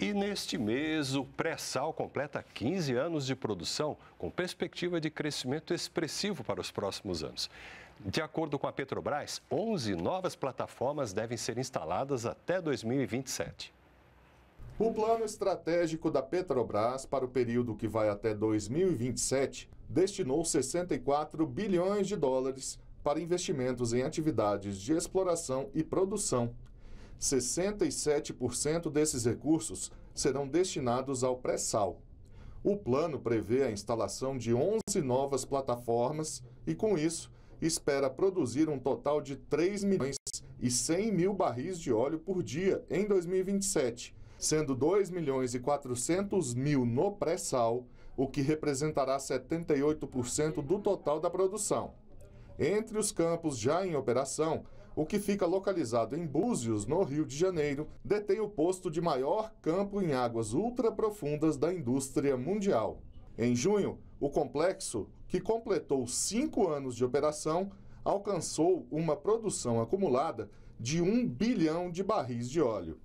E neste mês, o pré-sal completa 15 anos de produção, com perspectiva de crescimento expressivo para os próximos anos. De acordo com a Petrobras, 11 novas plataformas devem ser instaladas até 2027. O plano estratégico da Petrobras para o período que vai até 2027 destinou 64 bilhões de dólares para investimentos em atividades de exploração e produção 67% desses recursos serão destinados ao pré-sal. O plano prevê a instalação de 11 novas plataformas e, com isso, espera produzir um total de 3 milhões e 100 mil barris de óleo por dia em 2027, sendo 2 milhões e 400 mil no pré-sal, o que representará 78% do total da produção. Entre os campos já em operação o que fica localizado em Búzios, no Rio de Janeiro, detém o posto de maior campo em águas ultraprofundas da indústria mundial. Em junho, o complexo, que completou cinco anos de operação, alcançou uma produção acumulada de um bilhão de barris de óleo.